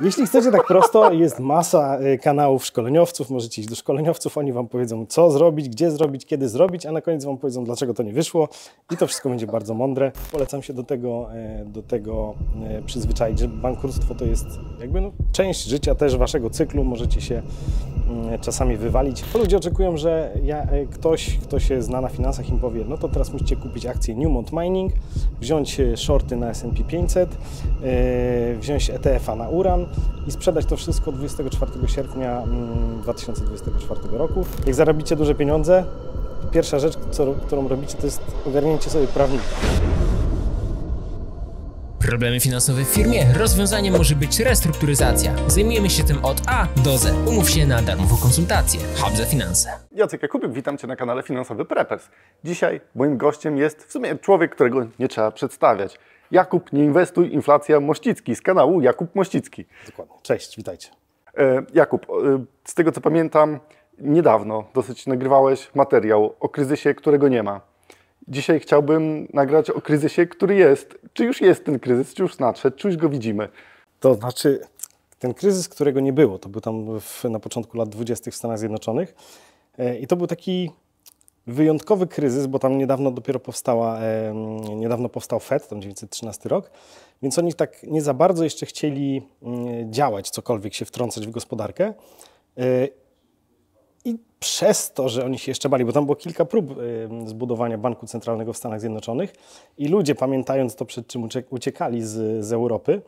Jeśli chcecie tak prosto, jest masa y, kanałów szkoleniowców, możecie iść do szkoleniowców, oni Wam powiedzą, co zrobić, gdzie zrobić, kiedy zrobić, a na koniec Wam powiedzą, dlaczego to nie wyszło i to wszystko będzie bardzo mądre. Polecam się do tego, y, do tego y, przyzwyczaić, że bankructwo to jest jakby no, część życia też Waszego cyklu, możecie się Mm, czasami wywalić. ludzie oczekują, że ja, e, ktoś, kto się zna na finansach im powie, no to teraz musicie kupić akcję Newmont Mining, wziąć e, shorty na S&P 500, e, wziąć ETF-a na uran i sprzedać to wszystko 24 sierpnia 2024 mm, roku. Jak zarobicie duże pieniądze, pierwsza rzecz, którą robicie, to jest ogarnięcie sobie prawnika. Problemy finansowe w firmie? Rozwiązaniem może być restrukturyzacja. Zajmujemy się tym od A do Z. Umów się na darmową konsultację. Hub za finanse. Jacek Jakubik, witam Cię na kanale Finansowy Preppers. Dzisiaj moim gościem jest w sumie człowiek, którego nie trzeba przedstawiać. Jakub Nie Inwestuj, Inflacja Mościcki z kanału Jakub Mościcki. Dokładnie. Cześć, witajcie. E, Jakub, e, z tego co pamiętam, niedawno dosyć nagrywałeś materiał o kryzysie, którego nie ma. Dzisiaj chciałbym nagrać o kryzysie, który jest. Czy już jest ten kryzys, czy już nadszedł, czy już go widzimy? To znaczy, ten kryzys, którego nie było, to był tam w, na początku lat 20. w Stanach Zjednoczonych e, i to był taki wyjątkowy kryzys, bo tam niedawno dopiero powstała, niedawno powstał FED, tam 1913 rok, więc oni tak nie za bardzo jeszcze chcieli mm, działać, cokolwiek się wtrącać w gospodarkę e, i przez to, że oni się jeszcze bali, bo tam było kilka prób y, zbudowania banku centralnego w Stanach Zjednoczonych i ludzie, pamiętając to, przed czym uciekali z, z Europy,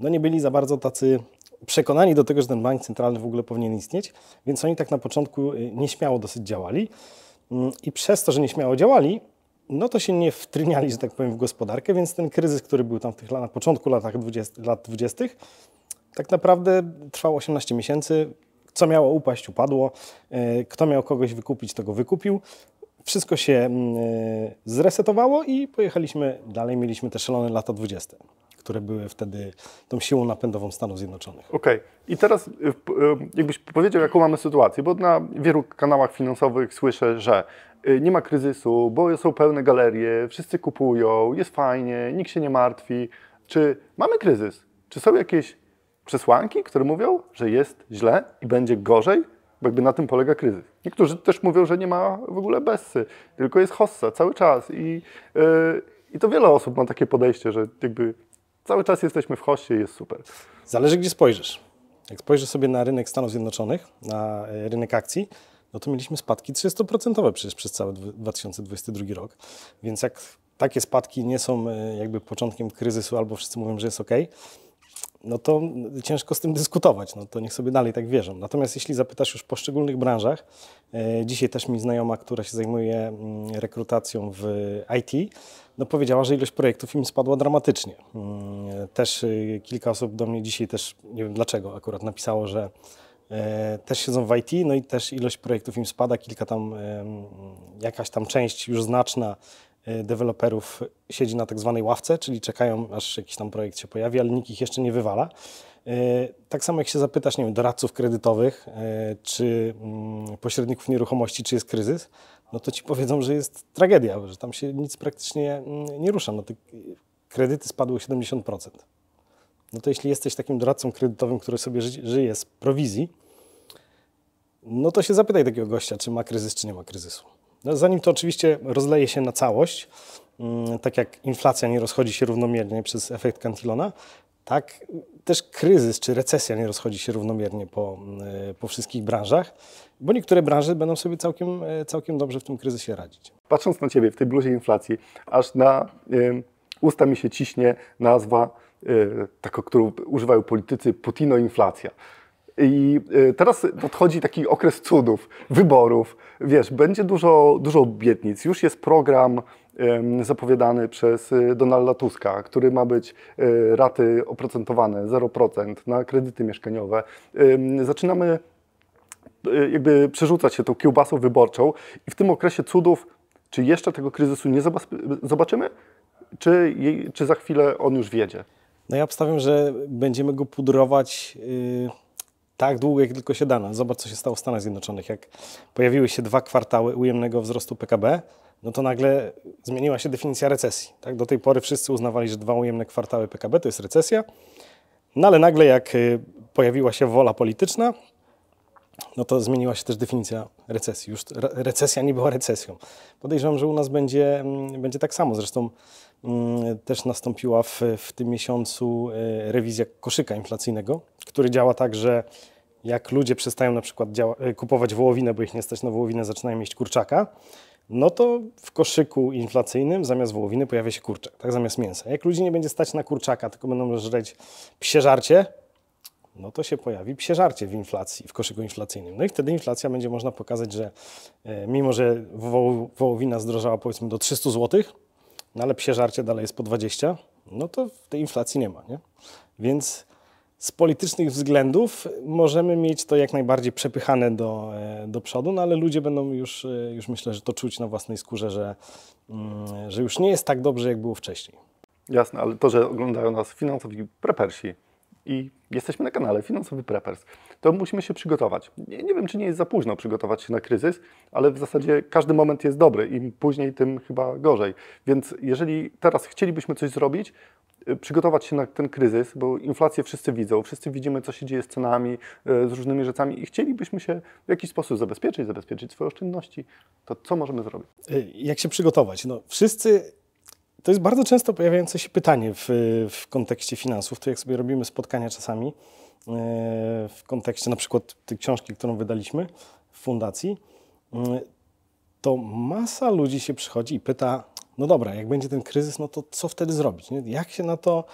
no nie byli za bardzo tacy przekonani do tego, że ten bank centralny w ogóle powinien istnieć, więc oni tak na początku y, nieśmiało dosyć działali. Mm, I przez to, że nieśmiało działali, no to się nie wtryniali, że tak powiem, w gospodarkę, więc ten kryzys, który był tam w tych, na początku latach 20, lat 20., tak naprawdę trwał 18 miesięcy, co miało upaść, upadło. E, kto miał kogoś wykupić, tego wykupił. Wszystko się mm, e, zresetowało i pojechaliśmy dalej. Mieliśmy te szalone lata 20 które były wtedy tą siłą napędową Stanów Zjednoczonych. Okej. Okay. I teraz e, jakbyś powiedział, jaką mamy sytuację, bo na wielu kanałach finansowych słyszę, że nie ma kryzysu, bo są pełne galerie, wszyscy kupują, jest fajnie, nikt się nie martwi. Czy mamy kryzys? Czy są jakieś przesłanki, które mówią, że jest źle i będzie gorzej, bo jakby na tym polega kryzys. Niektórzy też mówią, że nie ma w ogóle bessy, tylko jest hossa cały czas i, yy, i to wiele osób ma takie podejście, że jakby cały czas jesteśmy w hossie i jest super. Zależy gdzie spojrzysz. Jak spojrzysz sobie na rynek Stanów Zjednoczonych, na e, rynek akcji, no to mieliśmy spadki 30% przecież przez cały 2022 rok. Więc jak takie spadki nie są e, jakby początkiem kryzysu albo wszyscy mówią, że jest ok, no to ciężko z tym dyskutować, no to niech sobie dalej tak wierzą. Natomiast jeśli zapytasz już w poszczególnych branżach, e, dzisiaj też mi znajoma, która się zajmuje mm, rekrutacją w IT, no powiedziała, że ilość projektów im spadła dramatycznie. Mm, też y, kilka osób do mnie dzisiaj też, nie wiem dlaczego akurat, napisało, że e, też siedzą w IT, no i też ilość projektów im spada, kilka tam, jakaś tam część już znaczna Y, deweloperów siedzi na tak zwanej ławce, czyli czekają, aż jakiś tam projekt się pojawi, ale nikt ich jeszcze nie wywala. Y, tak samo jak się zapytasz, nie wiem, doradców kredytowych y, czy mm, pośredników nieruchomości, czy jest kryzys, no to ci powiedzą, że jest tragedia, że tam się nic praktycznie mm, nie rusza. No te kredyty spadły 70%. No to jeśli jesteś takim doradcą kredytowym, który sobie żyje z prowizji, no to się zapytaj takiego gościa, czy ma kryzys, czy nie ma kryzysu. No, zanim to oczywiście rozleje się na całość, mm, tak jak inflacja nie rozchodzi się równomiernie przez efekt Cantillona, tak też kryzys czy recesja nie rozchodzi się równomiernie po, mm, po wszystkich branżach, bo niektóre branże będą sobie całkiem, e, całkiem dobrze w tym kryzysie radzić. Patrząc na Ciebie w tej bluzie inflacji, aż na y, usta mi się ciśnie nazwa, y, e, taką, którą używają politycy, Putino-inflacja. I y, teraz nadchodzi taki okres cudów, wyborów. Wiesz, będzie dużo, dużo obietnic. Już jest program zapowiadany przez y, Donalda Tuska, który ma być y, raty oprocentowane 0% na kredyty mieszkaniowe. Zaczynamy jakby przerzucać się tą kiełbasą wyborczą i w tym okresie cudów, czy jeszcze tego kryzysu nie zobaczymy, czy, czy za chwilę on już wiedzie? No ja obstawiam, że będziemy go pudrować. Yy tak długo, jak tylko się da. No, zobacz, co się stało w Stanach Zjednoczonych. Jak pojawiły się dwa kwartały ujemnego wzrostu PKB, no to nagle zmieniła się definicja recesji. Tak? Do tej pory wszyscy uznawali, że dwa ujemne kwartały PKB to jest recesja, no ale nagle jak y, pojawiła się wola polityczna, no to zmieniła się też definicja recesji. Już recesja nie była recesją. Podejrzewam, że u nas będzie, mm, będzie tak samo. Zresztą mm, też nastąpiła w, w tym miesiącu e, rewizja koszyka inflacyjnego, który działa tak, że jak ludzie przestają na przykład e, kupować wołowinę, bo ich nie stać na wołowinę, zaczynają mieć kurczaka, no to w koszyku inflacyjnym zamiast wołowiny pojawia się kurczak, tak zamiast mięsa. Jak ludzi nie będzie stać na kurczaka, tylko będą żreć psie żarcie, no to się pojawi psie żarcie w inflacji, w koszyku inflacyjnym. No i wtedy inflacja będzie można pokazać, że e, mimo, że wołowina zdrożała powiedzmy do 300 zł, no ale psie żarcie dalej jest po 20, no to tej inflacji nie ma, nie? Więc z politycznych względów możemy mieć to jak najbardziej przepychane do, e, do przodu, no ale ludzie będą już, e, już myślę, że to czuć na własnej skórze, że, mm, że już nie jest tak dobrze, jak było wcześniej. Jasne, ale to, że oglądają nas finansowi prepersi, i jesteśmy na kanale Finansowy Preppers, to musimy się przygotować. Nie, nie, wiem, czy nie jest za późno przygotować się na kryzys, ale w zasadzie każdy moment jest dobry. Im później, tym chyba gorzej. Więc jeżeli teraz chcielibyśmy coś zrobić, y, przygotować się na ten kryzys, bo inflację wszyscy widzą, wszyscy widzimy, co się dzieje z cenami, y, z różnymi rzeczami i chcielibyśmy się w jakiś sposób zabezpieczyć, zabezpieczyć swoje oszczędności, to co możemy zrobić? Y, jak się przygotować? No, wszyscy to jest bardzo często pojawiające się pytanie w, w kontekście finansów. To jak sobie robimy spotkania czasami e, w kontekście na przykład tej książki, którą wydaliśmy w fundacji, e, to masa ludzi się przychodzi i pyta, no dobra, jak będzie ten kryzys, no to co wtedy zrobić? Nie? Jak się na to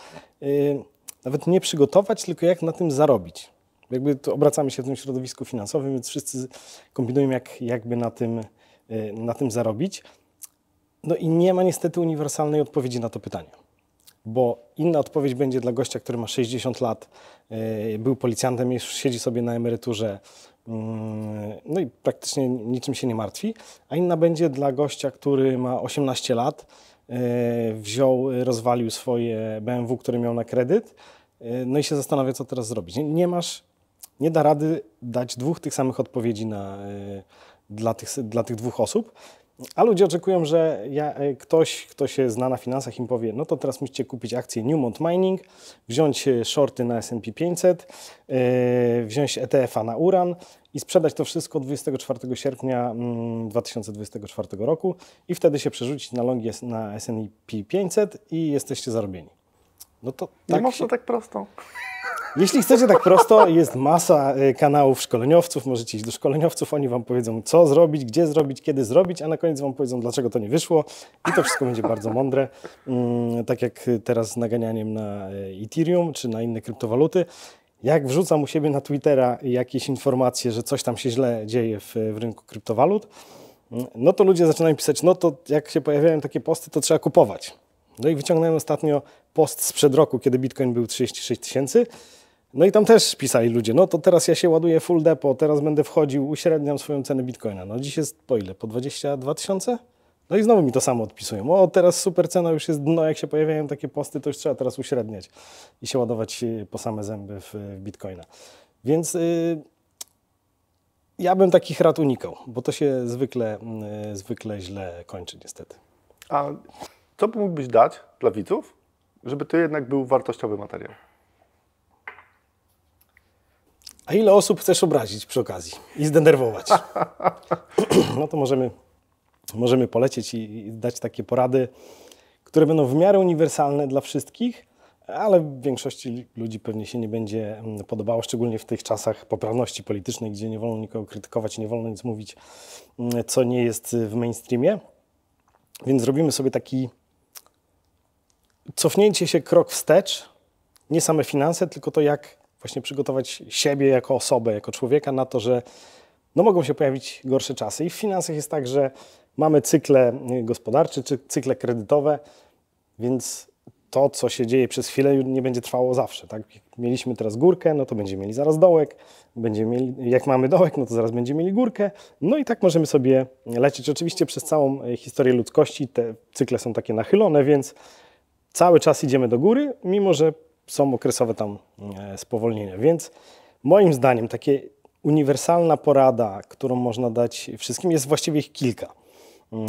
e, nawet nie przygotować, tylko jak na tym zarobić? Jakby tu obracamy się w tym środowisku finansowym, więc wszyscy kombinujemy, jak, jakby na tym, na tym zarobić. No i nie ma niestety uniwersalnej odpowiedzi na to pytanie. Bo inna odpowiedź będzie dla gościa, który ma 60 lat, e, był policjantem, już siedzi sobie na emeryturze, mm, no i praktycznie niczym się nie martwi, a inna będzie dla gościa, który ma 18 lat, e, wziął, rozwalił swoje BMW, które miał na kredyt, e, no i się zastanawia, co teraz zrobić. Nie, nie, masz, nie da rady dać dwóch tych samych odpowiedzi na, dla, tych, dla tych dwóch osób. A ludzie oczekują, że ja, e, ktoś, kto się zna na finansach, im powie: No to teraz musicie kupić akcję Newmont Mining, wziąć e, shorty na SP 500, yy, wziąć ETF-a na uran i sprzedać to wszystko 24 sierpnia 2024 mm, roku, i wtedy się przerzucić na longi na SP 500 i jesteście zarobieni. No to tak. Nie można tak prosto. Jeśli chcecie tak prosto, jest masa y, kanałów szkoleniowców, możecie iść do szkoleniowców, oni Wam powiedzą, co zrobić, gdzie zrobić, kiedy zrobić, a na koniec Wam powiedzą, dlaczego to nie wyszło i to wszystko będzie bardzo mądre, mm, tak jak teraz z naganianiem na y, Ethereum czy na inne kryptowaluty. Jak wrzucam u siebie na Twittera jakieś informacje, że coś tam się źle dzieje w, w rynku kryptowalut, mm, no to ludzie zaczynają pisać, no to jak się pojawiają takie posty, to trzeba kupować. No i wyciągnąłem ostatnio post sprzed roku, kiedy Bitcoin był 36 tysięcy no i tam też pisali ludzie, no to teraz ja się ładuję full depo, teraz będę wchodził, uśredniam swoją cenę bitcoina. No dziś jest po ile? Po 22 tysiące? No i znowu mi to samo odpisują. O, teraz super cena już jest dno, jak się pojawiają takie posty, to już trzeba teraz uśredniać i się ładować y, po same zęby w, w bitcoina. Więc yy, ja bym takich rad unikał, bo to się zwykle, yy, zwykle źle kończy niestety. A co mógłbyś dać dla widzów, żeby to jednak był wartościowy materiał? A ile osób chcesz obrazić przy okazji i zdenerwować? no to możemy, możemy polecieć i, i dać takie porady, które będą w miarę uniwersalne dla wszystkich, ale większości ludzi pewnie się nie będzie mm, podobało, szczególnie w tych czasach poprawności politycznej, gdzie nie wolno nikogo krytykować, nie wolno nic mówić, mm, co nie jest y, w mainstreamie. Więc zrobimy sobie taki cofnięcie się krok wstecz, nie same finanse, tylko to jak właśnie przygotować siebie jako osobę, jako człowieka na to, że no mogą się pojawić gorsze czasy. I w finansach jest tak, że mamy cykle y, gospodarcze czy cykle kredytowe, więc to, co się dzieje przez chwilę, nie będzie trwało zawsze. Tak? mieliśmy teraz górkę, no to będziemy mieli zaraz dołek, będziemy mieli, jak mamy dołek, no to zaraz będziemy mieli górkę. No i tak możemy sobie lecieć. Oczywiście przez całą y, historię ludzkości te cykle są takie nachylone, więc cały czas idziemy do góry, mimo że są okresowe tam e, spowolnienia. Więc moim zdaniem takie uniwersalna porada, którą można dać wszystkim, jest właściwie ich kilka. Mm,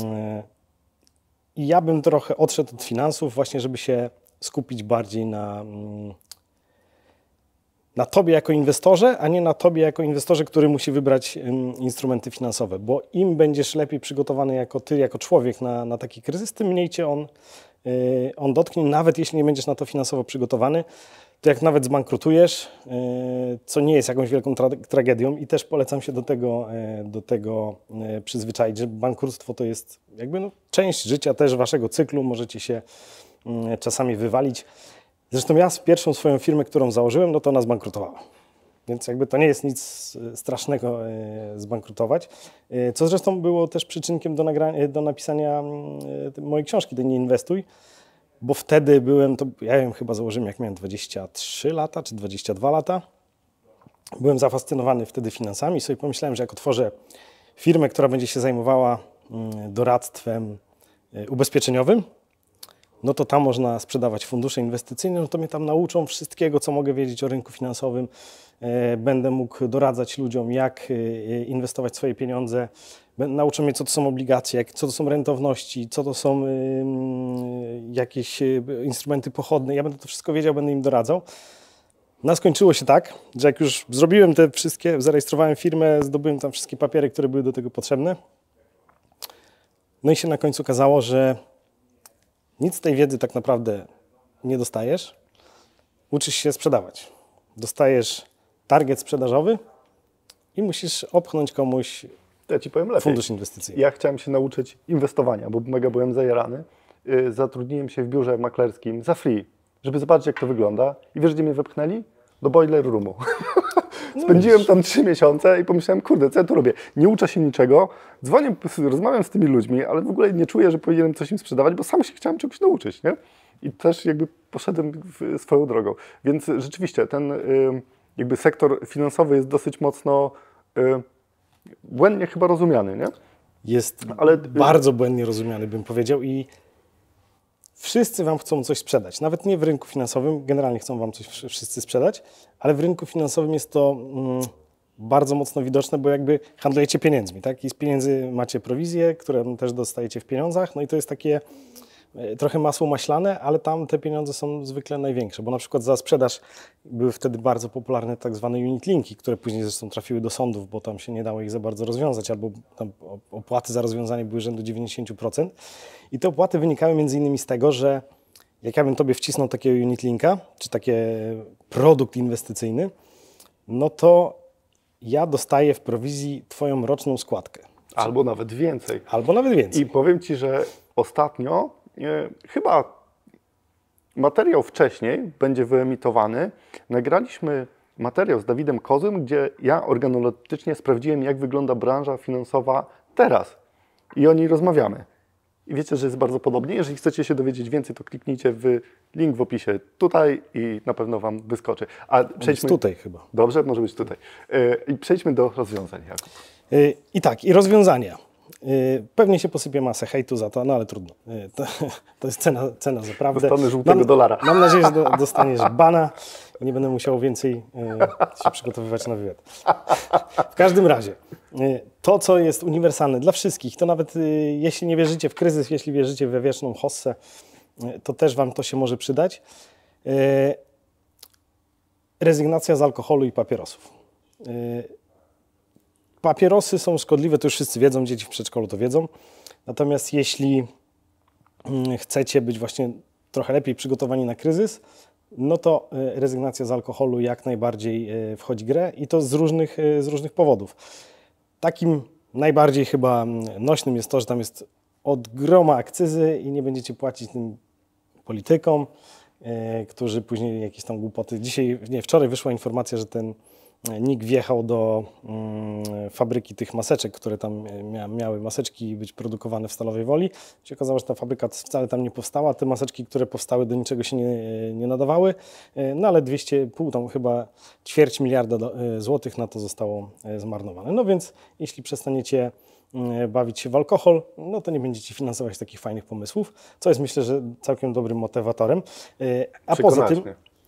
I ja bym trochę odszedł od finansów, właśnie, żeby się skupić bardziej na, mm, na tobie jako inwestorze, a nie na tobie jako inwestorze, który musi wybrać instrumenty finansowe. Bo im będziesz lepiej przygotowany jako ty, jako człowiek na, na taki kryzys, tym mniej cię on Y, on dotknie, nawet jeśli nie będziesz na to finansowo przygotowany, to jak nawet zbankrutujesz, y, co nie jest jakąś wielką tra tragedią i też polecam się do tego, y, do tego przyzwyczaić, że bankructwo to jest jakby no, część życia też waszego cyklu, możecie się czasami wywalić. Zresztą ja z pierwszą swoją firmę, którą założyłem, no to ona zbankrutowała. Więc jakby to nie jest nic e, strasznego e, zbankrutować. E, co zresztą było też przyczynkiem do, do napisania mm, mojej książki, Ty nie inwestuj, bo wtedy byłem, to ja ją chyba założyłem jak miałem 23 lata czy 22 lata. Byłem zafascynowany wtedy finansami i sobie pomyślałem, że jak otworzę firmę, która będzie się zajmowała mm, doradztwem ubezpieczeniowym, no to tam można sprzedawać fundusze inwestycyjne, no to mnie tam nauczą wszystkiego, co mogę wiedzieć o rynku finansowym. E, będę mógł doradzać ludziom, jak e, inwestować swoje pieniądze. Nauczą mnie, co to są obligacje, co to są rentowności, co to są jakieś e, instrumenty pochodne. Ja będę to wszystko wiedział, będę im doradzał. No, skończyło się tak, że jak już zrobiłem te wszystkie, zarejestrowałem firmę, zdobyłem tam wszystkie papiery, które były do tego potrzebne. No i się na końcu okazało, że nic z tej wiedzy tak naprawdę nie dostajesz. Uczysz się sprzedawać. Dostajesz target sprzedażowy i musisz opchnąć komuś ja ci powiem lepiej. fundusz inwestycyjny. Ja chciałem się nauczyć inwestowania, bo mega byłem zajarany. Y, zatrudniłem się w biurze maklerskim za free, żeby zobaczyć jak to wygląda. I wiesz, gdzie mnie wepchnęli? do no boiler roomu. Spędziłem tam trzy miesiące i pomyślałem, kurde, co ja tu robię? Nie uczę się niczego, dzwonię, rozmawiam z tymi ludźmi, ale w ogóle nie czuję, że powinienem coś im sprzedawać, bo sam się chciałem czegoś nauczyć, nie? I też jakby poszedłem swoją drogą. Więc rzeczywiście ten y, jakby sektor finansowy jest dosyć mocno y, błędnie chyba rozumiany, nie? Jest ale, y, bardzo błędnie rozumiany, bym powiedział i Wszyscy Wam chcą coś sprzedać, nawet nie w rynku finansowym, generalnie chcą Wam coś wszyscy sprzedać, ale w rynku finansowym jest to mm, bardzo mocno widoczne, bo jakby handlujecie pieniędzmi, tak? I z pieniędzy macie prowizje, które też dostajecie w pieniądzach, no i to jest takie E, trochę masło maślane, ale tam te pieniądze są zwykle największe, bo na przykład za sprzedaż były wtedy bardzo popularne tak zwane unit linki, które później zresztą trafiły do sądów, bo tam się nie dało ich za bardzo rozwiązać, albo tam opłaty za rozwiązanie były rzędu 90%. I te opłaty wynikały między innymi z tego, że jak ja bym tobie wcisnął takiego unit linka, czy taki produkt inwestycyjny, no to ja dostaję w prowizji twoją roczną składkę. Albo nawet więcej. Albo nawet więcej. I powiem ci, że ostatnio chyba materiał wcześniej będzie wyemitowany. Nagraliśmy materiał z Dawidem Kozym, gdzie ja organoleptycznie sprawdziłem, jak wygląda branża finansowa teraz. I o niej rozmawiamy. I wiecie, że jest bardzo podobnie. Jeżeli chcecie się dowiedzieć więcej, to kliknijcie w link w opisie tutaj i na pewno Wam wyskoczy. A przejdźmy... tutaj chyba. Dobrze, może być tutaj. E, I przejdźmy do rozwiązań, Jakub. E, I tak, i rozwiązania. Y, pewnie się posypie masę hejtu za to, no ale trudno. Y, to, to jest cena, cena za prawdę. Dostanę żółtego mam, dolara. Mam nadzieję, że do, dostaniesz bana. Nie będę musiał więcej y, się przygotowywać na wywiad. W każdym razie, to co jest uniwersalne dla wszystkich, to nawet jeśli nie wierzycie w kryzys, jeśli wierzycie we wieczną hossę, to też Wam to się może przydać. Rezygnacja z alkoholu i papierosów papierosy są szkodliwe, to już wszyscy wiedzą, dzieci w przedszkolu to wiedzą. Natomiast jeśli mm, chcecie być właśnie trochę lepiej przygotowani na kryzys, no to e, rezygnacja z alkoholu jak najbardziej e, wchodzi w grę i to z różnych, e, z różnych powodów. Takim najbardziej chyba mm, nośnym jest to, że tam jest od groma akcyzy i nie będziecie płacić tym politykom, którzy później jakieś tam głupoty. Dzisiaj, nie, wczoraj wyszła informacja, że ten NIK wjechał do mm, fabryki tych maseczek, które tam e, miały maseczki być produkowane w Stalowej Woli. Się okazało, że ta fabryka wcale tam nie powstała. Te maseczki, które powstały, do niczego się nie, e, nie nadawały. E, no ale 200 tam chyba ćwierć miliarda złotych na to zostało zmarnowane. No więc jeśli przestaniecie mm, bawić się w alkohol, no to nie będziecie finansować takich fajnych pomysłów, co jest myślę, że całkiem dobrym motywatorem. A poza tym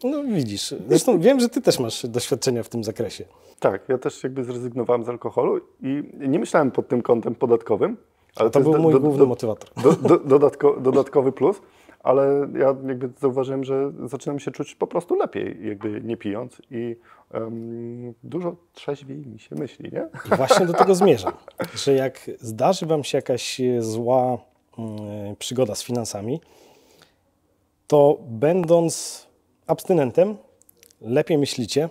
no widzisz. Zresztą wiem, że ty też masz doświadczenia w tym zakresie. Tak, ja też jakby zrezygnowałem z alkoholu i nie myślałem pod tym kątem podatkowym. Ale to, to był mój do, główny do, motywator. Dodatko, dodatkowy plus, ale ja jakby zauważyłem, że zaczynam się czuć po prostu lepiej, jakby nie pijąc i um, dużo trzeźwiej mi się myśli, nie? I właśnie do tego zmierzam, że jak zdarzy wam się jakaś zła mm, e, przygoda z finansami, to będąc abstynentem, lepiej myślicie,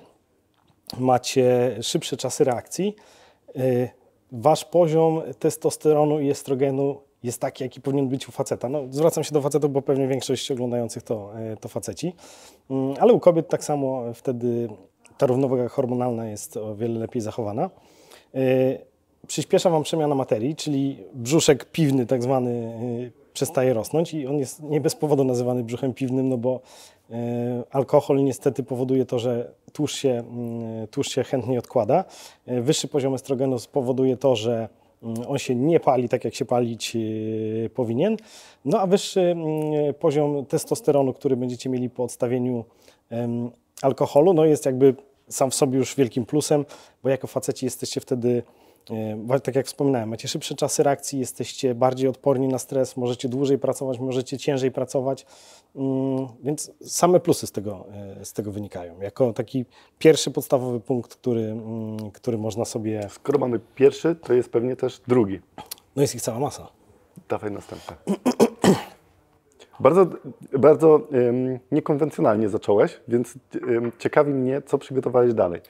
macie szybsze czasy reakcji, y, wasz poziom testosteronu i estrogenu jest taki, jaki powinien być u faceta. No, zwracam się do facetów, bo pewnie większość oglądających to, y, to faceci, mm, ale u kobiet tak samo wtedy ta równowaga hormonalna jest o wiele lepiej zachowana. Y, przyspiesza Wam przemiana materii, czyli brzuszek piwny, tak zwany przestaje rosnąć i on jest nie bez powodu nazywany brzuchem piwnym, no bo e, alkohol niestety powoduje to, że tłuszcz się, mm, tłuszcz się chętniej odkłada. E, wyższy poziom estrogenu spowoduje to, że mm, on się nie pali tak, jak się palić e, powinien. No a wyższy mm, poziom testosteronu, który będziecie mieli po odstawieniu alkoholu, no jest jakby sam w sobie już wielkim plusem, bo jako faceci jesteście wtedy E, tak jak wspominałem, macie szybsze czasy reakcji, jesteście bardziej odporni na stres, możecie dłużej pracować, możecie ciężej pracować, mm, więc same plusy z tego, e, z tego wynikają. Jako taki pierwszy podstawowy punkt, który, mm, który można sobie... Skoro mamy pierwszy, to jest pewnie też drugi. No jest ich cała masa. Dawaj następne. Bardzo, bardzo um, niekonwencjonalnie zacząłeś, więc um, ciekawi mnie, co przygotowałeś dalej.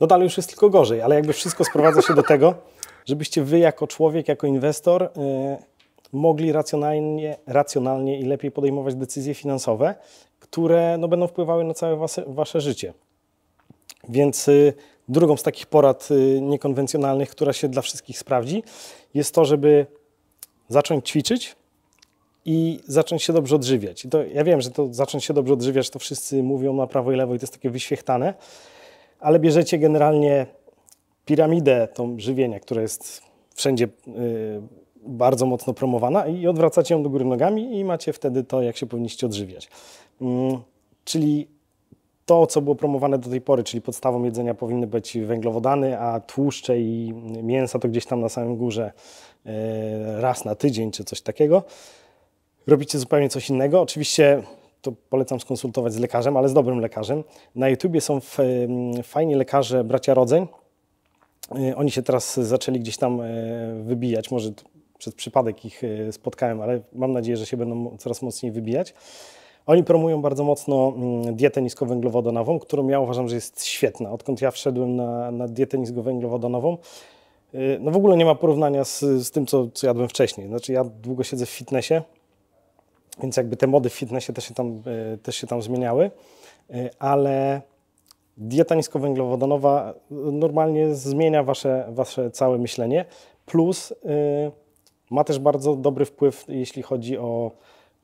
No dalej już jest tylko gorzej, ale jakby wszystko sprowadza się do tego, żebyście wy jako człowiek, jako inwestor yy, mogli racjonalnie, racjonalnie i lepiej podejmować decyzje finansowe, które no, będą wpływały na całe wasze, wasze życie. Więc yy, drugą z takich porad yy, niekonwencjonalnych, która się dla wszystkich sprawdzi, jest to, żeby zacząć ćwiczyć i zacząć się dobrze odżywiać. I to, ja wiem, że to zacząć się dobrze odżywiać, to wszyscy mówią na prawo i lewo i to jest takie wyświechtane, ale bierzecie generalnie piramidę tą żywienia, która jest wszędzie y, bardzo mocno promowana i odwracacie ją do góry nogami i macie wtedy to, jak się powinniście odżywiać. Mm, czyli to, co było promowane do tej pory, czyli podstawą jedzenia powinny być węglowodany, a tłuszcze i mięsa to gdzieś tam na samym górze y, raz na tydzień czy coś takiego. Robicie zupełnie coś innego. Oczywiście to polecam skonsultować z lekarzem, ale z dobrym lekarzem. Na YouTubie są fajni lekarze bracia rodzeń. E, oni się teraz zaczęli gdzieś tam e, wybijać, może przez przypadek ich e, spotkałem, ale mam nadzieję, że się będą coraz mocniej wybijać. Oni promują bardzo mocno mm, dietę niskowęglowodanową, którą ja uważam, że jest świetna. Odkąd ja wszedłem na, na dietę niskowęglowodanową, no w ogóle nie ma porównania z, z tym, co, co jadłem wcześniej. Znaczy ja długo siedzę w fitnessie, więc jakby te mody w fitnessie też się tam, e, też się tam zmieniały, e, ale dieta niskowęglowodanowa e, normalnie zmienia wasze, wasze całe myślenie, plus ma też bardzo dobry wpływ, jeśli chodzi o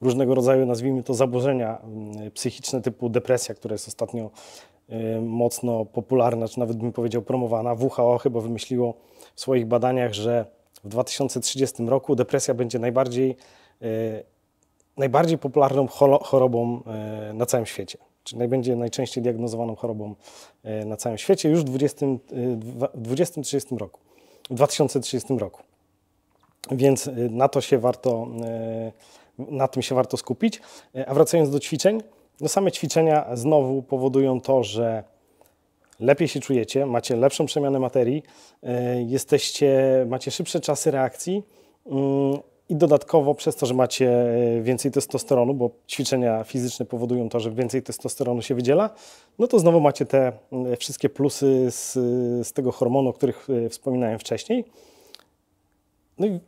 różnego rodzaju, nazwijmy to, zaburzenia mm, psychiczne typu depresja, która jest ostatnio mocno popularna, czy nawet bym powiedział promowana. WHO chyba wymyśliło w swoich badaniach, że w 2030 roku depresja będzie najbardziej najbardziej popularną chorobą e, na całym świecie. Czyli będzie najczęściej diagnozowaną chorobą e, na całym świecie już w 2030 e, roku. W 2030 roku. Więc na to się warto, na tym się warto skupić. A wracając do ćwiczeń, no same ćwiczenia znowu powodują to, że lepiej się czujecie, macie lepszą przemianę materii, jesteście, macie szybsze czasy reakcji mm, i dodatkowo przez to, że macie e, więcej testosteronu, bo ćwiczenia fizyczne powodują to, że więcej testosteronu się wydziela, no to znowu macie te mm, wszystkie plusy z, z tego hormonu, o których e, wspominałem wcześniej. No i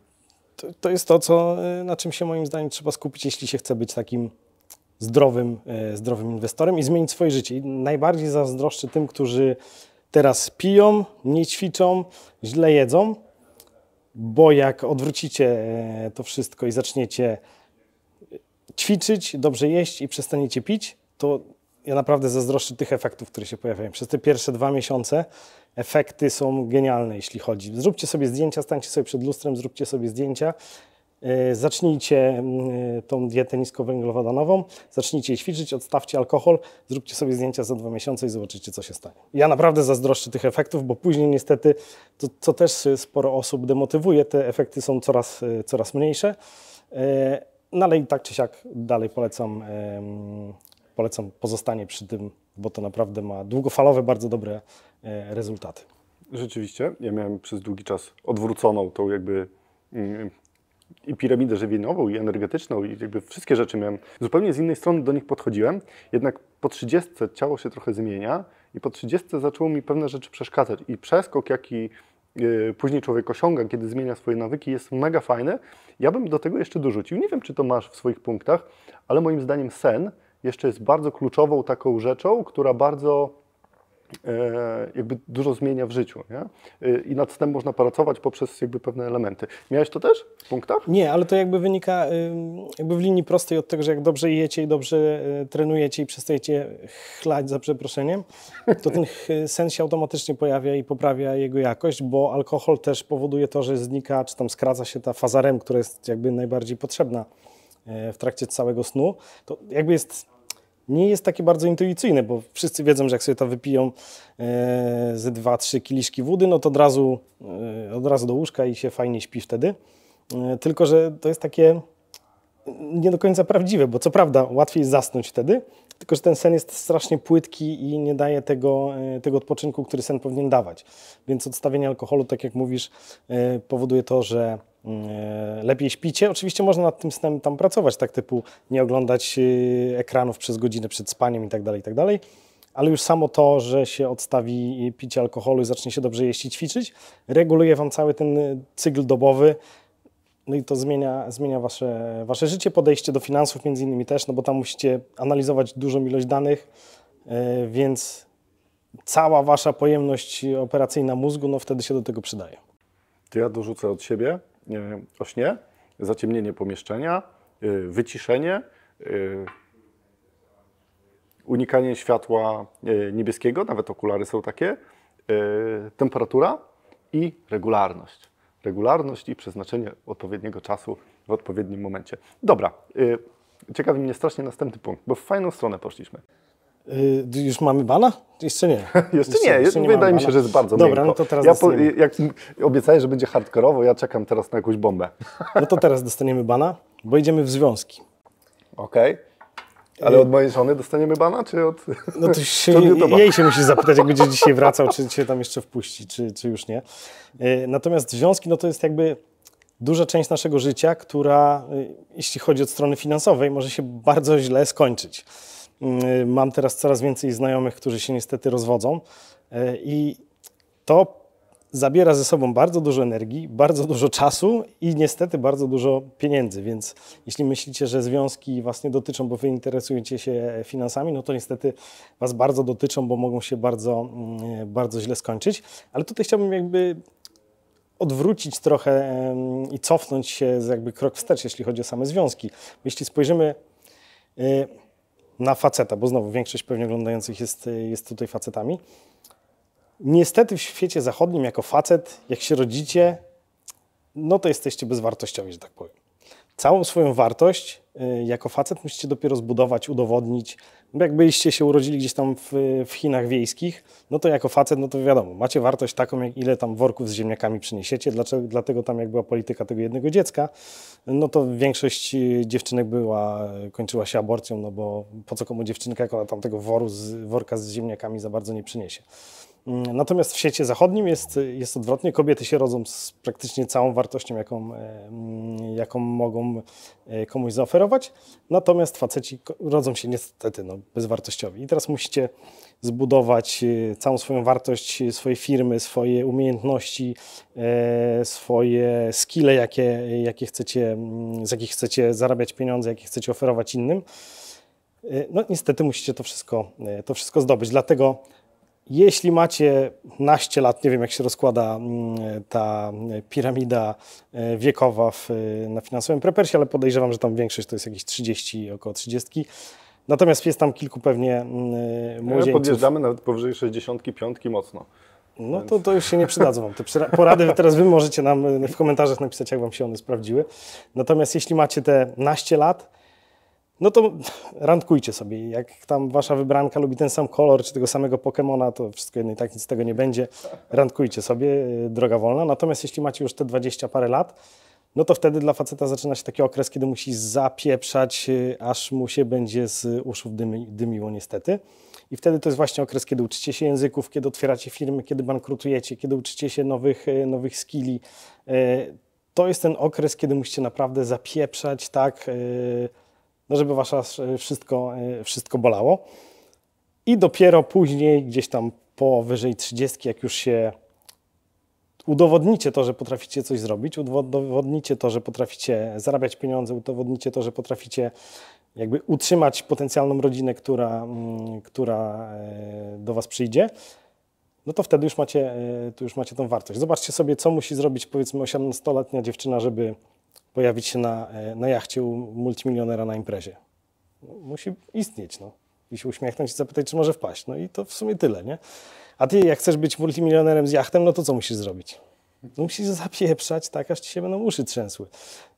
to, to jest to, co, e, na czym się moim zdaniem trzeba skupić, jeśli się chce być takim zdrowym, zdrowym inwestorem i zmienić swoje życie. I najbardziej zazdroszczę tym, którzy teraz piją, nie ćwiczą, źle jedzą bo jak odwrócicie e, to wszystko i zaczniecie ćwiczyć, dobrze jeść i przestaniecie pić, to ja naprawdę zazdroszczę tych efektów, które się pojawiają. Przez te pierwsze dwa miesiące efekty są genialne, jeśli chodzi. Zróbcie sobie zdjęcia, stańcie sobie przed lustrem, zróbcie sobie zdjęcia E, zacznijcie mm, e, tą dietę niskowęglowodanową, zacznijcie ćwiczyć, odstawcie alkohol, zróbcie sobie zdjęcia za dwa miesiące i zobaczycie, co się stanie. Ja naprawdę zazdroszczę tych efektów, bo później niestety, to, co też sporo osób demotywuje, te efekty są coraz, e, coraz mniejsze. No ale i tak czy siak dalej polecam, polecam pozostanie przy tym, bo to naprawdę ma długofalowe, bardzo dobre rezultaty. Rzeczywiście, ja miałem przez długi czas odwróconą tą jakby mm, i piramidę żywieniową, i energetyczną, i jakby wszystkie rzeczy miałem. Zupełnie z innej strony do nich podchodziłem, jednak po 30 ciało się trochę zmienia i po 30 zaczęło mi pewne rzeczy przeszkadzać. I przeskok, jaki y, później człowiek osiąga, kiedy zmienia swoje nawyki, jest mega fajny. Ja bym do tego jeszcze dorzucił, nie wiem, czy to masz w swoich punktach, ale moim zdaniem sen jeszcze jest bardzo kluczową taką rzeczą, która bardzo E, jakby dużo zmienia w życiu, nie? E, I nad tym można pracować poprzez jakby pewne elementy. Miałeś to też w punktach? Nie, ale to jakby wynika jakby w linii prostej od tego, że jak dobrze jecie i dobrze y, trenujecie i przestajecie chlać za przeproszeniem, to ten sen się automatycznie pojawia i poprawia jego jakość, bo alkohol też powoduje to, że znika, czy tam skraca się ta faza REM, która jest jakby najbardziej potrzebna e, w trakcie całego snu. To jakby jest nie jest takie bardzo intuicyjne, bo wszyscy wiedzą, że jak sobie to wypiją e, ze 2-3 kieliszki wody, no to od razu, e, od razu do łóżka i się fajnie śpi wtedy. E, tylko, że to jest takie nie do końca prawdziwe, bo co prawda łatwiej zasnąć wtedy, tylko że ten sen jest strasznie płytki i nie daje tego, tego odpoczynku, który sen powinien dawać. Więc odstawienie alkoholu, tak jak mówisz, powoduje to, że E, lepiej śpicie. Oczywiście można nad tym snem tam pracować, tak typu nie oglądać y, ekranów przez godzinę przed spaniem itd., tak itd., tak ale już samo to, że się odstawi picie alkoholu i zacznie się dobrze jeść i ćwiczyć, reguluje Wam cały ten y, cykl dobowy, no i to zmienia, zmienia wasze, wasze życie, podejście do finansów między innymi też, no bo tam musicie analizować dużą ilość danych, e, więc cała wasza pojemność operacyjna mózgu, no wtedy się do tego przydaje. To ja dorzucę od siebie. E, o śnie, zaciemnienie pomieszczenia, e, wyciszenie, e, unikanie światła niebieskiego, nawet okulary są takie, temperatura i regularność. Regularność i przeznaczenie odpowiedniego czasu w odpowiednim momencie. Dobra, ciekawi mnie strasznie następny punkt, bo w fajną stronę poszliśmy. Y, już mamy bana? Jeszcze nie. Jeszcze, nie. Jeszcze, nie Wydaje mi się, że jest bardzo Dobra, miękko. no to teraz ja po, Jak obiecałeś, że będzie hardkorowo, ja czekam teraz na jakąś bombę. No to teraz dostaniemy bana, bo idziemy w związki. Okej. Okay. Ale y, od mojej żony dostaniemy bana, czy od. No to się, jej się musi zapytać, jak będzie dzisiaj wracał, czy się tam jeszcze wpuści, czy, czy już nie. Y, natomiast związki, no to jest jakby duża część naszego życia, która, jeśli chodzi od strony finansowej, może się bardzo źle skończyć. Y, mam teraz coraz więcej znajomych, którzy się niestety rozwodzą y, i to zabiera ze sobą bardzo dużo energii, bardzo dużo czasu i niestety bardzo dużo pieniędzy. Więc jeśli myślicie, że związki Was nie dotyczą, bo Wy interesujecie się finansami, no to niestety Was bardzo dotyczą, bo mogą się bardzo, mm, bardzo źle skończyć. Ale tutaj chciałbym jakby odwrócić trochę i cofnąć się jakby krok wstecz, jeśli chodzi o same związki. Jeśli spojrzymy y, na faceta, bo znowu większość pewnie oglądających jest, y, jest tutaj facetami. Niestety w świecie zachodnim jako facet, jak się rodzicie, no to jesteście bezwartościowi, że tak powiem całą swoją wartość y, jako facet musicie dopiero zbudować, udowodnić. No, jak byliście się urodzili gdzieś tam w, w, Chinach wiejskich, no to jako facet, no to wiadomo, macie wartość taką, jak ile tam worków z ziemniakami przyniesiecie, dlaczego, dlatego tam jak była polityka tego jednego dziecka, no to większość y, dziewczynek była, kończyła się aborcją, no bo po co komu dziewczynka, jak ona tam tego woru z, worka z ziemniakami za bardzo nie przyniesie. Mm, natomiast w świecie zachodnim jest, jest odwrotnie. Kobiety się rodzą z praktycznie całą wartością, jaką, e, mm, jaką mogą e, komuś zaoferować. Natomiast faceci rodzą się niestety no, bezwartościowi. I teraz musicie zbudować e, całą swoją wartość swoje firmy, swoje umiejętności, swoje skille, jakie, jakie chcecie, mm, z jakich chcecie zarabiać pieniądze, jakie chcecie oferować innym. No niestety musicie to wszystko, to wszystko zdobyć. Dlatego jeśli macie naście lat, nie wiem jak się rozkłada mm, ta e, piramida e, wiekowa w, e, na finansowym prepersie, ale podejrzewam, że tam większość to jest jakieś 30, około 30. Natomiast jest tam kilku pewnie mm, młodzieńców. Podjeżdżamy nawet powyżej 65 mocno. No to, to już się nie przydadzą Wam te porady. Teraz Wy możecie nam w komentarzach napisać, jak Wam się one sprawdziły. Natomiast jeśli macie te naście lat, no to randkujcie sobie. Jak tam wasza wybranka lubi ten sam kolor, czy tego samego Pokemona, to wszystko jedno i tak nic z tego nie będzie. Randkujcie sobie, y, droga wolna. Natomiast jeśli macie już te 20 parę lat, no to wtedy dla faceta zaczyna się taki okres, kiedy musi zapieprzać, y, aż mu się będzie z uszów dymi, dymiło niestety. I wtedy to jest właśnie okres, kiedy uczycie się języków, kiedy otwieracie firmy, kiedy bankrutujecie, kiedy uczycie się nowych, y, nowych skilli. To jest ten okres, kiedy musicie naprawdę zapieprzać, tak no żeby was e, wszystko, e, wszystko bolało. I dopiero później, gdzieś tam powyżej 30, jak już się udowodnicie to, że potraficie coś zrobić, udowodnicie to, że potraficie zarabiać pieniądze, udowodnicie to, że potraficie jakby utrzymać potencjalną rodzinę, która, mm, która e, do Was przyjdzie, no to wtedy już macie, tu już macie tą wartość. Zobaczcie sobie, co musi zrobić powiedzmy 18-letnia dziewczyna, żeby pojawić się na, e, na jachcie u multimilionera na imprezie. No, musi istnieć, no. I się uśmiechnąć i zapytać, czy może wpaść. No i to w sumie tyle, nie? A ty, jak chcesz być multimilionerem z jachtem, no to co musisz zrobić? No musisz zapieprzać tak, aż ci się będą uszy trzęsły.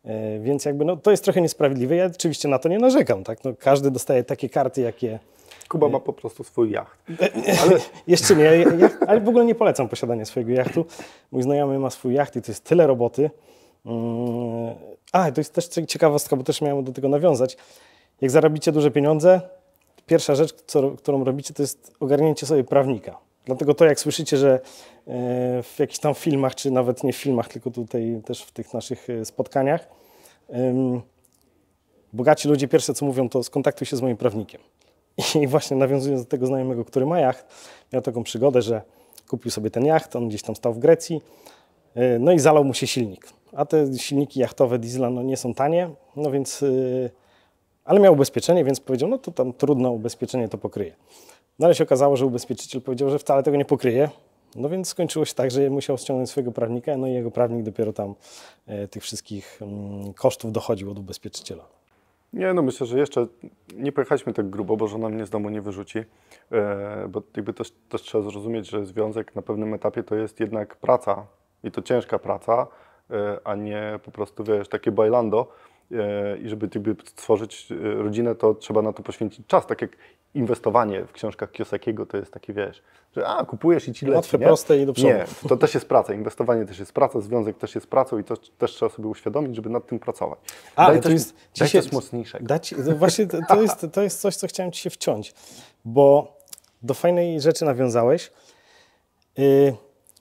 E, więc jakby, no to jest trochę niesprawiedliwe. Ja oczywiście na to nie narzekam, tak? No, każdy dostaje takie karty, jakie... Kuba e, ma po prostu swój jacht. Ale... Jeszcze nie, ja, ale w ogóle nie polecam posiadania swojego jachtu. Mój znajomy ma swój jacht i to jest tyle roboty, Mm. A, to jest też ciekawostka, bo też miałem do tego nawiązać. Jak zarobicie duże pieniądze, pierwsza rzecz, co, którą robicie, to jest ogarnięcie sobie prawnika. Dlatego to, jak słyszycie, że e, w jakichś tam filmach, czy nawet nie w filmach, tylko tutaj też w tych naszych e, spotkaniach, bogaci ludzie pierwsze, co mówią, to skontaktuj się z moim prawnikiem. I właśnie nawiązując do tego znajomego, który ma jacht, miał taką przygodę, że kupił sobie ten jacht, on gdzieś tam stał w Grecji, e, no i zalał mu się silnik a te silniki jachtowe diesla no, nie są tanie, no więc, yy, ale miał ubezpieczenie, więc powiedział, no to tam trudno, ubezpieczenie to pokryje. No ale się okazało, że ubezpieczyciel powiedział, że wcale tego nie pokryje, no więc skończyło się tak, że musiał ściągnąć swojego prawnika, no i jego prawnik dopiero tam e, tych wszystkich mm, kosztów dochodził od ubezpieczyciela. Nie, no myślę, że jeszcze nie pojechaliśmy tak grubo, bo żona mnie z domu nie wyrzuci, e, bo jakby też, też trzeba zrozumieć, że związek na pewnym etapie to jest jednak praca i to ciężka praca, E, a nie po prostu, wiesz, takie bajlando. E, I żeby stworzyć e, rodzinę, to trzeba na to poświęcić czas. Tak jak inwestowanie w książkach Kiosakiego to jest takie, wiesz, że a, kupujesz i ci leci. Łatwe, nie? proste i do przodu. Nie, to też jest praca. Inwestowanie też jest praca, związek też jest pracą i to też trzeba sobie uświadomić, żeby nad tym pracować. A, to jest dzisiaj, coś mocniejszego. Dać, no właśnie to jest, to jest coś, co chciałem Ci się wciąć, bo do fajnej rzeczy nawiązałeś. Yy,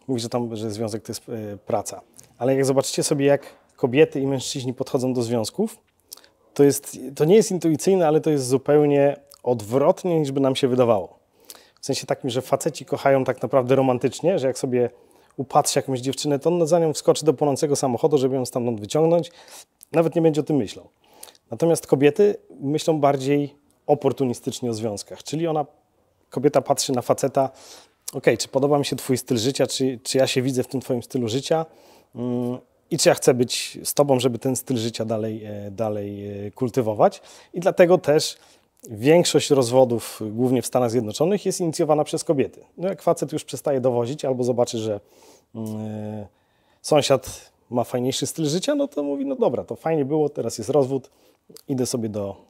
mówisz, że tam, że związek to jest yy, praca ale jak zobaczycie sobie, jak kobiety i mężczyźni podchodzą do związków, to, jest, to nie jest intuicyjne, ale to jest zupełnie odwrotnie, niż by nam się wydawało. W sensie takim, że faceci kochają tak naprawdę romantycznie, że jak sobie upatrzy jakąś dziewczynę, to on za nią wskoczy do płonącego samochodu, żeby ją stamtąd wyciągnąć. Nawet nie będzie o tym myślał. Natomiast kobiety myślą bardziej oportunistycznie o związkach, czyli ona, kobieta patrzy na faceta, ok, czy podoba mi się twój styl życia, czy, czy ja się widzę w tym twoim stylu życia, i czy ja chcę być z Tobą, żeby ten styl życia dalej, e, dalej e, kultywować. I dlatego też większość rozwodów, głównie w Stanach Zjednoczonych, jest inicjowana przez kobiety. No jak facet już przestaje dowozić albo zobaczy, że mm, e, sąsiad ma fajniejszy styl życia, no to mówi, no dobra, to fajnie było, teraz jest rozwód, idę sobie do,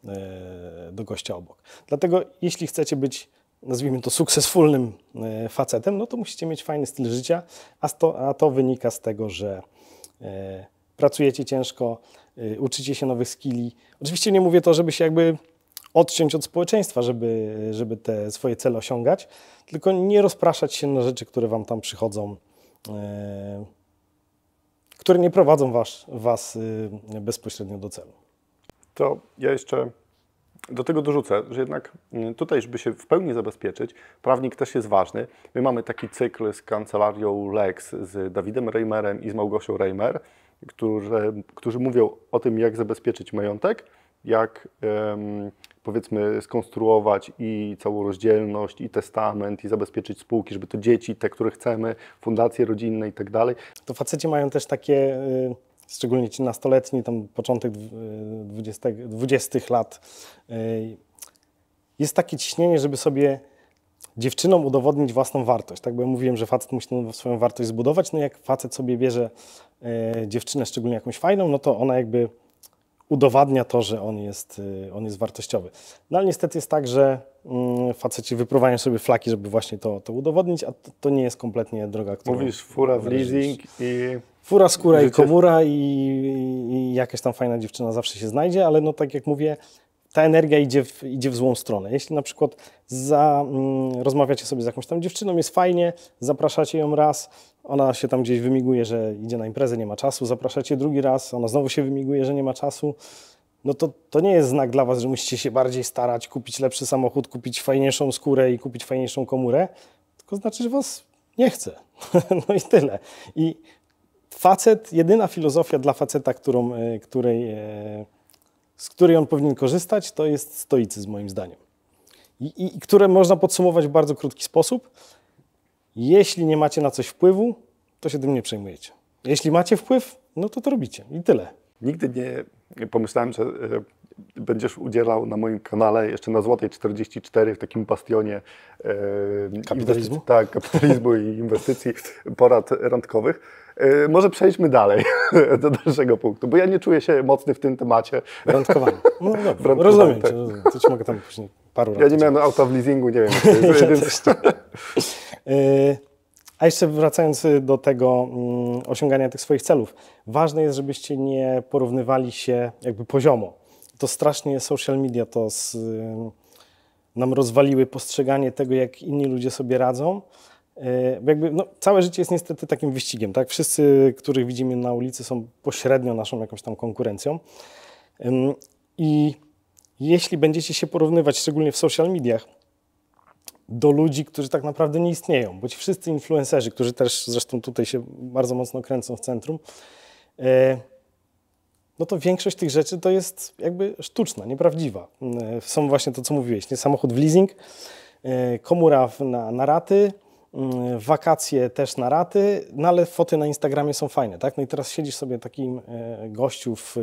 do gościa obok. Dlatego jeśli chcecie być nazwijmy to sukcesfulnym e, facetem, no to musicie mieć fajny styl życia, a to, a to wynika z tego, że e, pracujecie ciężko, e, uczycie się nowych skilli. Oczywiście nie mówię to, żeby się jakby odciąć od społeczeństwa, żeby, żeby te swoje cele osiągać, tylko nie rozpraszać się na rzeczy, które Wam tam przychodzą, które nie prowadzą was, was bezpośrednio do celu. To ja jeszcze do tego dorzucę, że jednak mm, tutaj, żeby się w pełni zabezpieczyć, prawnik też jest ważny. My mamy taki cykl z kancelarią Lex, z Dawidem Reimerem i z Małgosią Reimer, którzy, którzy mówią o tym, jak zabezpieczyć majątek, jak um, powiedzmy skonstruować i całą rozdzielność, i testament, i zabezpieczyć spółki, żeby to dzieci, te, które chcemy, fundacje rodzinne i tak dalej. To faceci mają też takie... Y, szczególnie ci nastoletni, tam początek 20, 20 e, lat, e, jest takie ciśnienie, żeby sobie dziewczynom udowodnić własną wartość. Tak, bo ja mówiłem, że facet musi swoją wartość zbudować, no jak facet sobie bierze e, dziewczynę, szczególnie jakąś fajną, no to ona jakby udowadnia to, że on jest, on jest wartościowy. No ale niestety jest tak, że mm, faceci wypruwają sobie flaki, żeby właśnie to, to udowodnić, a to, nie jest kompletnie droga, którą... Mówisz fura w leasing i Fura, skóra i komura i, i, jakaś tam fajna dziewczyna zawsze się znajdzie, ale no tak jak mówię, ta energia idzie w, idzie w złą stronę. Jeśli na przykład za, mm, rozmawiacie sobie z jakąś tam dziewczyną, jest fajnie, zapraszacie ją raz, ona się tam gdzieś wymiguje, że idzie na imprezę, nie ma czasu, zapraszacie drugi raz, ona znowu się wymiguje, że nie ma czasu, no to, to nie jest znak dla Was, że musicie się bardziej starać, kupić lepszy samochód, kupić fajniejszą skórę i kupić fajniejszą komórę, tylko znaczy, że Was nie chce. no i tyle. I facet, jedyna filozofia dla faceta, którą, e, której, e, z której on powinien korzystać, to jest stoicyzm moim zdaniem. I, i które można podsumować w bardzo krótki sposób. Jeśli nie macie na coś wpływu, to się tym nie przejmujecie. Jeśli macie wpływ, no to to robicie i tyle. Nigdy nie pomyślałem, że będziesz udzielał na moim kanale jeszcze na Złotej 44 w takim bastionie e, kapitalizmu? Tak, kapitalizmu i inwestycji, porad randkowych. E, może przejdźmy dalej do dalszego punktu, bo ja nie czuję się mocny w tym temacie. Randkowanie. No dobra, rozumiem, tak. rozumiem. To ci mogę tam później paru Ja nie miałem auta w leasingu, nie wiem. ja więc... E, a jeszcze wracając do tego mm, osiągania tych swoich celów, ważne jest, żebyście nie porównywali się jakby poziomo to strasznie social media to z, y, nam rozwaliły postrzeganie tego, jak inni ludzie sobie radzą. Y, jakby, no, całe życie jest niestety takim wyścigiem. Tak? Wszyscy, których widzimy na ulicy, są pośrednio naszą jakąś tam konkurencją. I jeśli będziecie się porównywać, szczególnie w social mediach, do ludzi, którzy tak naprawdę nie istnieją, bo ci wszyscy influencerzy, którzy też zresztą tutaj się bardzo mocno kręcą w centrum, y, no to większość tych rzeczy to jest jakby sztuczna, nieprawdziwa. E, są właśnie to, co mówiłeś, nie? samochód w leasing, e, komura na, na raty, mm, wakacje też na raty, no ale foty na Instagramie są fajne, tak? No i teraz siedzisz sobie takim e, gościu w,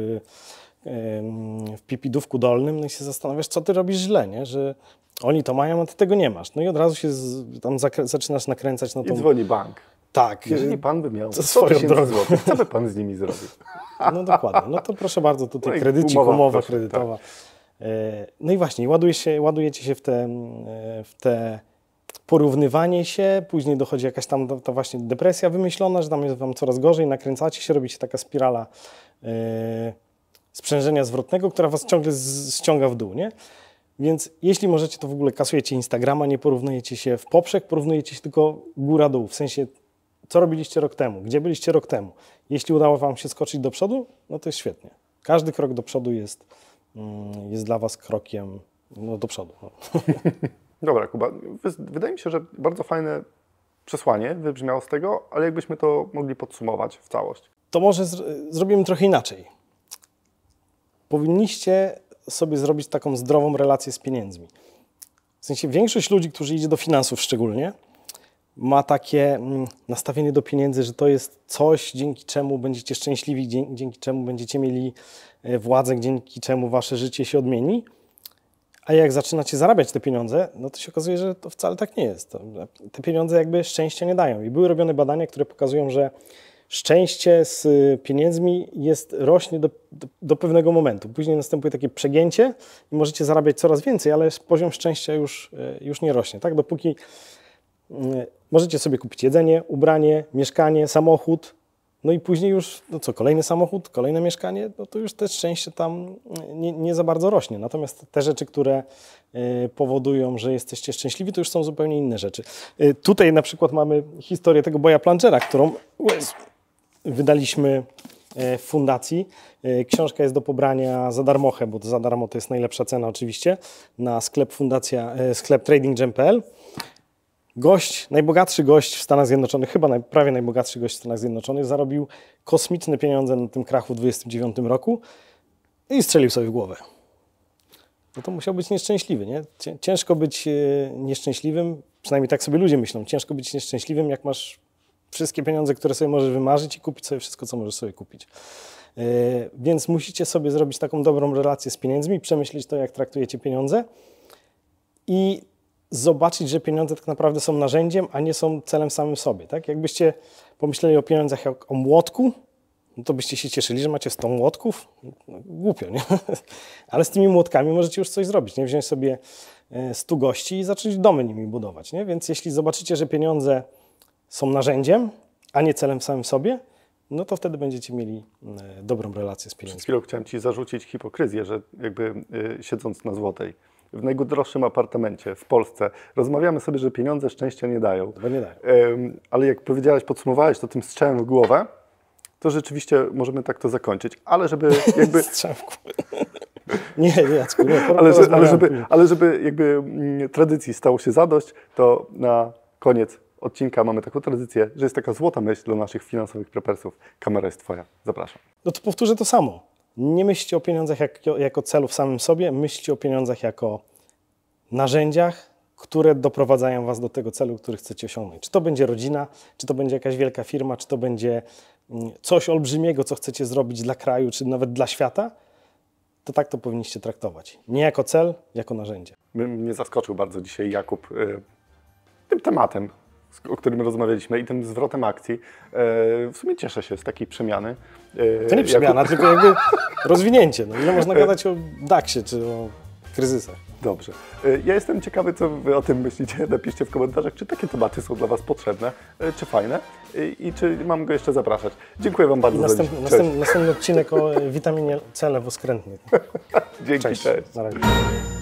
w pipidówku dolnym no i się zastanawiasz, co ty robisz źle, nie? Że oni to mają, a ty tego nie masz. No i od razu się z, tam zaczynasz nakręcać na tą... I dzwoni bank tak. Jeżeli pan by miał 100 tysięcy złotych, co by pan z nimi zrobił? No dokładnie. No to proszę bardzo, tutaj no kredycik, umowa, umowa proszę, kredytowa. Tak. E, no i właśnie, ładuje się, ładujecie się w te, e, w te porównywanie się, później dochodzi jakaś tam ta właśnie depresja wymyślona, że tam jest wam coraz gorzej, nakręcacie się, robi się taka spirala e, sprzężenia zwrotnego, która was ciągle ściąga w dół, nie? Więc jeśli możecie, to w ogóle kasujecie Instagrama, nie porównujecie się w poprzek, porównujecie się tylko góra-dół, w sensie co robiliście rok temu, gdzie byliście rok temu. Jeśli udało Wam się skoczyć do przodu, no to jest świetnie. Każdy krok do przodu jest, mm, jest dla Was krokiem no, do przodu. No. Dobra, Kuba, wydaje mi się, że bardzo fajne przesłanie wybrzmiało z tego, ale jakbyśmy to mogli podsumować w całość. To może zr zrobimy trochę inaczej. Powinniście sobie zrobić taką zdrową relację z pieniędzmi. W sensie większość ludzi, którzy idzie do finansów szczególnie, ma takie mm, nastawienie do pieniędzy, że to jest coś, dzięki czemu będziecie szczęśliwi, dzięki czemu będziecie mieli e, władzę, dzięki czemu wasze życie się odmieni. A jak zaczynacie zarabiać te pieniądze, no to się okazuje, że to wcale tak nie jest. E, te pieniądze jakby szczęścia nie dają. I były robione badania, które pokazują, że szczęście z y, pieniędzmi jest, rośnie do, do, do, pewnego momentu. Później następuje takie przegięcie i możecie zarabiać coraz więcej, ale poziom szczęścia już, e, już nie rośnie. Tak? Dopóki Mm, możecie sobie kupić jedzenie, ubranie, mieszkanie, samochód, no i później już, no co, kolejny samochód, kolejne mieszkanie, no to już te szczęście tam nie, nie za bardzo rośnie. Natomiast te rzeczy, które e, powodują, że jesteście szczęśliwi, to już są zupełnie inne rzeczy. E, tutaj na przykład mamy historię tego boja plangera, którą wydaliśmy e, w fundacji. Książka jest do pobrania za darmochę, bo za darmo to jest najlepsza cena oczywiście, na sklep fundacja, sklep tradingjam.pl. Gość, najbogatszy gość w Stanach Zjednoczonych, chyba naj, prawie najbogatszy gość w Stanach Zjednoczonych, zarobił kosmiczne pieniądze na tym krachu w 1929 roku i strzelił sobie w głowę. No to musiał być nieszczęśliwy, nie? Ciężko być e, nieszczęśliwym, przynajmniej tak sobie ludzie myślą, ciężko być nieszczęśliwym, jak masz wszystkie pieniądze, które sobie możesz wymarzyć i kupić sobie wszystko, co możesz sobie kupić. E, więc musicie sobie zrobić taką dobrą relację z pieniędzmi, przemyśleć to, jak traktujecie pieniądze i zobaczyć, że pieniądze tak naprawdę są narzędziem, a nie są celem samym sobie. Tak? Jakbyście pomyśleli o pieniądzach jak o młotku, no to byście się cieszyli, że macie 100 młotków? No, głupio, nie? Ale z tymi młotkami możecie już coś zrobić, nie? Wziąć sobie 100 e, gości i zacząć domy nimi budować, nie? Więc jeśli zobaczycie, że pieniądze są narzędziem, a nie celem samym sobie, no to wtedy będziecie mieli e, dobrą relację z pieniędzmi. Przed chwilą chciałem Ci zarzucić hipokryzję, że jakby yy, siedząc na złotej, w najdroższym apartamencie w Polsce. Rozmawiamy sobie, że pieniądze szczęścia nie dają. Chyba nie dają. Ale jak powiedziałeś, podsumowałeś to tym strzałem w głowę, to rzeczywiście możemy tak to zakończyć. Ale żeby jakby... Strzał w głowę. Nie, nie, Jacku, nie. Ale, że, ale, żeby, ale żeby jakby m, mm, tradycji stało się zadość, to na koniec odcinka mamy taką tradycję, że jest taka złota myśl dla naszych finansowych propersów. Kamera jest Twoja. Zapraszam. No to powtórzę to samo. Nie myślcie o pieniądzach jako, jako celu w samym sobie, myślcie o pieniądzach jako narzędziach, które doprowadzają Was do tego celu, który chcecie osiągnąć. Czy to będzie rodzina, czy to będzie jakaś wielka firma, czy to będzie mm, coś olbrzymiego, co chcecie zrobić dla kraju, czy nawet dla świata, to tak to powinniście traktować. Nie jako cel, jako narzędzie. Mnie zaskoczył bardzo dzisiaj Jakub y, tym tematem o którym rozmawialiśmy i tym zwrotem akcji. E, w sumie cieszę się z takiej przemiany. E, to nie przemiana, jako... tylko jakby rozwinięcie. No, ile można gadać o daksie czy o kryzysach? Dobrze. E, ja jestem ciekawy, co Wy o tym myślicie. Napiszcie w komentarzach, czy takie tematy są dla Was potrzebne, czy fajne i czy mam go jeszcze zapraszać. Dziękuję Wam bardzo za następny, następny odcinek o witaminie C lewoskrętnej. Dzięki, cześć. cześć.